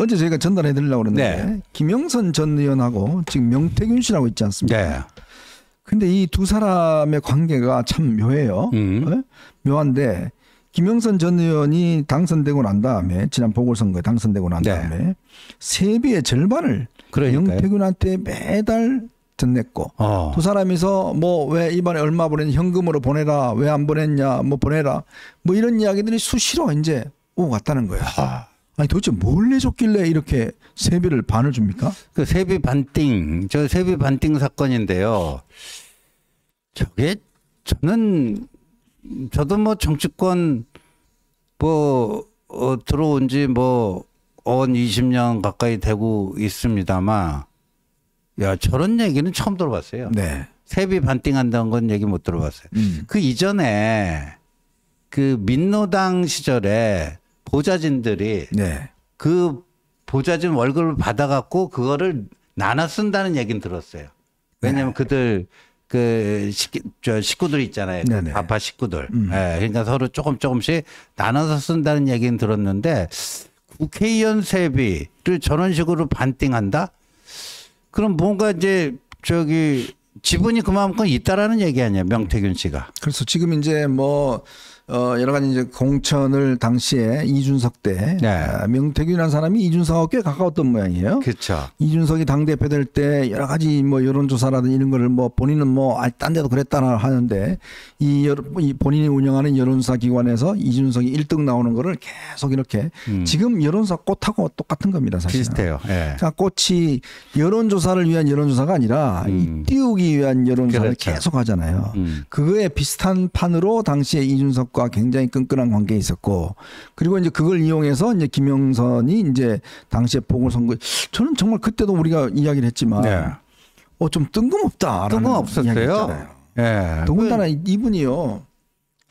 어제 저희가 전달해 드리려고 그랬는데 네. 김영선 전 의원하고 지금 명태균 씨라고 있지 않습니까? 네. 근데 이 두 사람의 관계가 참 묘해요. 음. 네? 묘한데 김영선 전 의원이 당선되고 난 다음에 지난 보궐선거에 당선되고 난 네. 다음에 네. 세비의 절반을 그러니까요. 영태균한테 매달 냈고 어. 두 사람이서 뭐 왜 이번에 얼마 보냈 현금으로 보내라 왜 안 보냈냐 뭐 보내라 뭐 이런 이야기들이 수시로 이제 오고 갔다는 거예요. 아. 아니 도대체 뭘 내줬길래 이렇게 세비를 반을 줍니까? 그 세비 반띵 저 세비 반띵 사건인데요. 저게 저는 저도 뭐 정치권 뭐 어, 들어온 지뭐 언 20년 가까이 되고 있습니다만 야 저런 얘기는 처음 들어봤어요. 네. 세비 반띵한다는 건 얘기 못 들어봤어요. 음. 그 이전에 그 민노당 시절에 보좌진들이 네. 그 보좌진 월급을 받아갖고 그거를 나눠 쓴다는 얘기는 들었어요. 왜냐하면 네. 그들 그 식기, 저 식구들 있잖아요. 그 바파 식구들. 음. 예, 그러니까 서로 조금 조금씩 나눠서 쓴다는 얘기는 들었는데 국회의원 세비를 저런 식으로 반띵한다? 그럼 뭔가 이제 저기 지분이 그만큼 있다라는 얘기 아니야 명태균 씨가. 그래서 지금 이제 뭐 어, 여러 가지 이제 공천을 당시에 이준석 때 네. 아, 명태균이라는 사람이 이준석하고 꽤 가까웠던 모양이에요. 그렇죠. 이준석이 당 대표 될 때 여러 가지 뭐 여론조사라든 지 이런 거를 뭐 본인은 뭐딴 아, 데도 그랬다나 하는데 이, 여러, 이 본인이 운영하는 여론사 기관에서 이준석이 1등 나오는 거를 계속 이렇게 음. 지금 여론사 꽃하고 똑같은 겁니다. 사실. 비슷해요. 네. 그러니까 꽃이 여론조사를 위한 여론조사가 아니라 음. 띄우기 위한 여론조사를 그렇죠. 계속 하잖아요. 음. 그거에 비슷한 판으로 당시에 이준석 미국과 굉장히 끈끈한 관계에 있었고 그리고 이제 그걸 이용해서 이제 김영선이 이제 당시에 보궐선거 저는 정말 그때도 우리가 이야기를 했지만 네. 어좀 뜬금없다 뜬금없었어요. 예. 네. 더군다나 이분이요.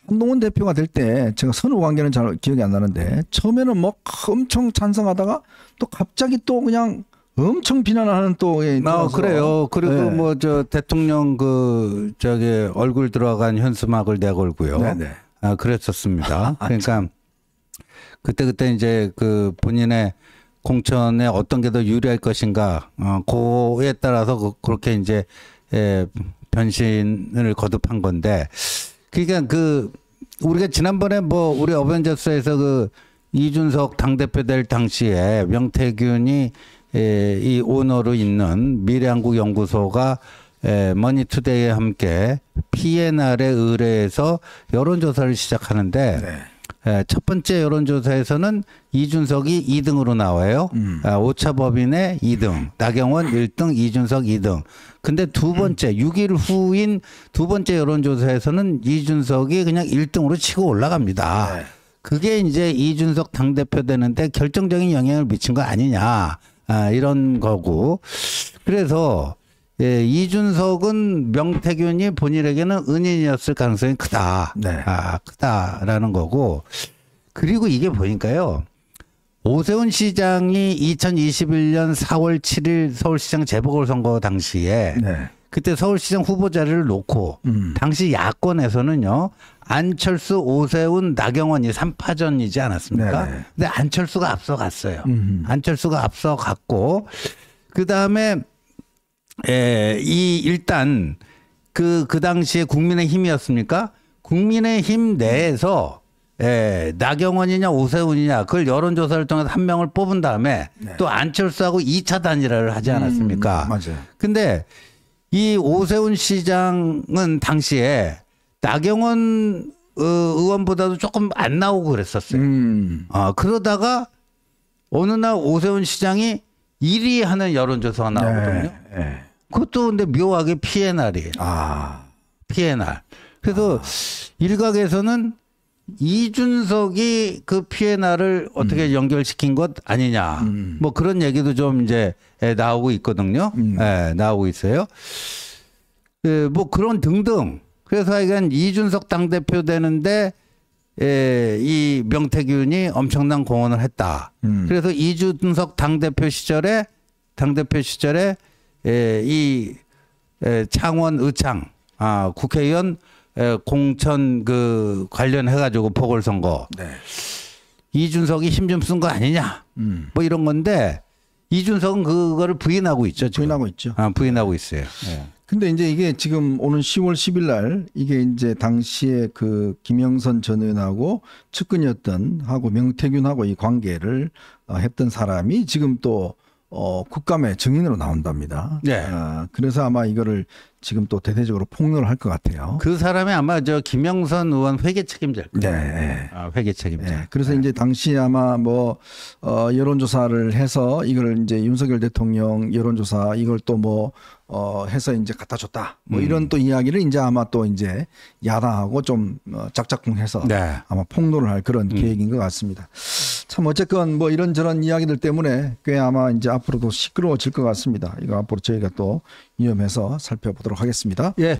한동훈 대표가 될 때 제가 선후 관계는 잘 기억이 안 나는데 처음에는 뭐 엄청 찬성하다가 또 갑자기 또 그냥 엄청 비난하는 또. 예, 아, 그래요. 그리고 네. 뭐저 대통령 그 저기 얼굴 들어간 현수막을 내걸고요. 네네. 네. 아, 그랬었습니다. 그러니까 그때 그때 이제 그 본인의 공천에 어떤 게 더 유리할 것인가, 어, 그에 따라서 그, 그렇게 이제 예, 변신을 거듭한 건데, 그러니까 그 우리가 지난번에 뭐 우리 어벤져스에서 그 이준석 당대표 될 당시에 명태균이 예, 이 오너로 있는 미래한국연구소가 예, 에, 머니투데이에 함께 PNR에 의뢰해서 여론조사를 시작하는데 네. 에, 예, 첫 번째 여론조사에서는 이준석이 2등으로 나와요. 음. 아, 오차 법인의 2등, 나경원 1등, 이준석 2등. 근데 두 음. 번째 음. 6일 후인 두 번째 여론조사에서는 이준석이 그냥 1등으로 치고 올라갑니다. 네. 그게 이제 이준석 당대표 되는데 결정적인 영향을 미친 거 아니냐. 아, 이런 거고. 그래서 예, 이준석은 명태균이 본인에게는 은인이었을 가능성이 크다. 네. 아, 크다라는 거고. 그리고 이게 보니까요. 오세훈 시장이 2021년 4월 7일 서울시장 재보궐선거 당시에 네. 그때 서울시장 후보자를 놓고 음. 당시 야권에서는요 안철수, 오세훈, 나경원이 삼파전이지 않았습니까? 네, 네 근데 안철수가 앞서갔어요. 음흠. 안철수가 앞서갔고 그 다음에 예, 이 일단 그, 그 당시에 국민의 힘이었습니까? 국민의 힘 내에서 예, 나경원이냐 오세훈이냐 그걸 여론조사를 통해서 한 명을 뽑은 다음에 네. 또 안철수하고 2차 단일화를 하지 음, 않았습니까? 음, 맞아요. 근데 이 오세훈 시장은 당시에 나경원 어, 의원보다도 조금 안 나오고 그랬었어요. 음. 아, 그러다가 어느 날 오세훈 시장이 1위 하는 여론조사가 나오거든요. 네, 네. 그것도 근데 묘하게 PNR이에요. 아. PNR. 그래서 아. 일각에서는 이준석이 그 PNR을 어떻게 음. 연결시킨 것 아니냐. 음. 뭐 그런 얘기도 좀 이제 예, 나오고 있거든요. 음. 예, 나오고 있어요. 예, 뭐 그런 등등. 그래서 하여간 이준석 당대표 되는데 예, 이 명태균이 엄청난 공헌을 했다. 음. 그래서 이준석 당대표 시절에 당대표 시절에 예, 이 예, 창원 의창 아, 국회의원 예, 공천 그 관련해 가지고 보궐선거 네. 이준석이 힘 좀 쓴 거 아니냐 음. 뭐 이런 건데 이준석은 그거를 부인하고 있죠. 지금. 부인하고 있죠. 아, 부인하고 있어요. 예. 근데 이제 이게 지금 오는 10월 10일 날 이게 이제 당시에 그 김영선 전 의원하고 측근이었던 하고 명태균하고 이 관계를 어, 했던 사람이 지금 또 어, 국감의 증인으로 나온답니다. 네. 아, 그래서 아마 이거를 지금 또 대대적으로 폭로를 할 것 같아요. 그 사람이 아마 저 김영선 의원 회계 책임자. 네. 네. 아, 회계 책임자. 네. 예, 그래서 네. 이제 당시 아마 뭐 어, 여론조사를 해서 이걸 이제 윤석열 대통령 여론조사 이걸 또 뭐 어, 해서 이제 갖다 줬다. 뭐 음. 이런 또 이야기를 이제 아마 또 이제 야당하고 좀 어, 짝짝꿍 해서 네. 아마 폭로를 할 그런 음. 계획인 것 같습니다. 참 어쨌건 뭐 이런저런 이야기들 때문에 꽤 아마 이제 앞으로도 시끄러워질 것 같습니다. 이거 앞으로 저희가 또 위험해서 살펴보도록 하겠습니다. 예.